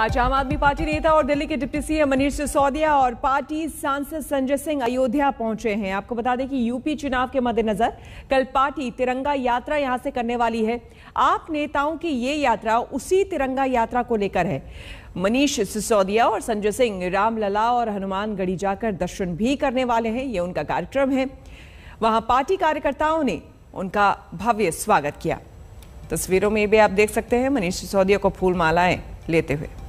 आज आम आदमी पार्टी नेता और दिल्ली के डिप्टी सीएम मनीष सिसोदिया और पार्टी सांसद संजय सिंह अयोध्या पहुंचे हैं आपको बता दें कि यूपी चुनाव के मद्देनजर कल पार्टी तिरंगा यात्रा यहां से करने वाली है आप नेताओं की ये यात्रा उसी तिरंगा यात्रा को लेकर है मनीष सिसोदिया और संजय सिंह रामलला और हनुमानगढ़ी जाकर दर्शन भी करने वाले हैं ये उनका कार्यक्रम है वहां पार्टी कार्यकर्ताओं ने उनका भव्य स्वागत किया तस्वीरों में भी आप देख सकते हैं मनीष सिसोदिया को फूल मालाएं लेते हुए